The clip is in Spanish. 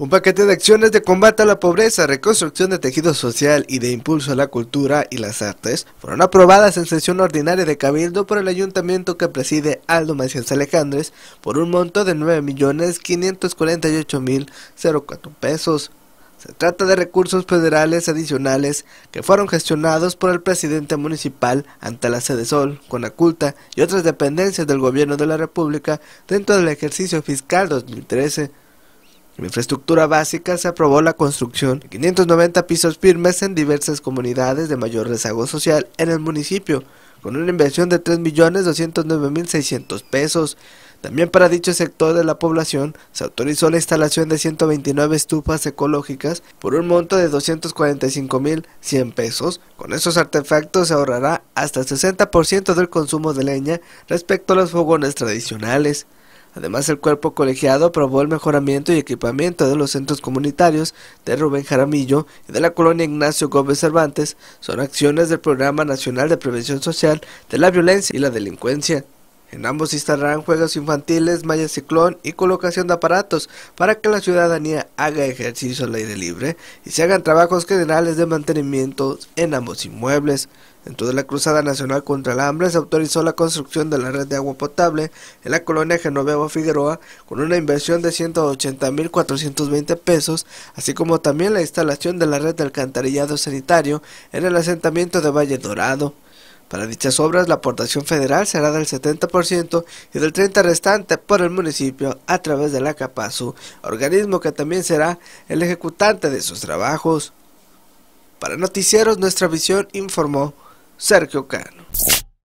Un paquete de acciones de combate a la pobreza, reconstrucción de tejido social y de impulso a la cultura y las artes fueron aprobadas en sesión ordinaria de Cabildo por el ayuntamiento que preside Aldo Macías Alejandres por un monto de 9.548.004 pesos. Se trata de recursos federales adicionales que fueron gestionados por el presidente municipal ante la Sede Sol, Conaculta y otras dependencias del gobierno de la República dentro del ejercicio fiscal 2013. La infraestructura básica se aprobó la construcción de 590 pisos firmes en diversas comunidades de mayor rezago social en el municipio, con una inversión de 3.209.600 pesos. También para dicho sector de la población se autorizó la instalación de 129 estufas ecológicas por un monto de 245.100 pesos. Con estos artefactos se ahorrará hasta el 60% del consumo de leña respecto a los fogones tradicionales. Además, el cuerpo colegiado aprobó el mejoramiento y equipamiento de los centros comunitarios de Rubén Jaramillo y de la colonia Ignacio Gómez Cervantes. Son acciones del Programa Nacional de Prevención Social de la Violencia y la Delincuencia. En ambos instalarán juegos infantiles, malla ciclón y colocación de aparatos para que la ciudadanía haga ejercicio al aire libre y se hagan trabajos generales de mantenimiento en ambos inmuebles. Dentro de la Cruzada Nacional contra el Hambre se autorizó la construcción de la red de agua potable en la colonia Genoveva Figueroa con una inversión de 180.420 pesos, así como también la instalación de la red de alcantarillado sanitario en el asentamiento de Valle Dorado. Para dichas obras, la aportación federal será del 70% y del 30% restante por el municipio a través de la CAPASU, organismo que también será el ejecutante de sus trabajos. Para Noticieros Nuestra Visión informó Sergio Cano.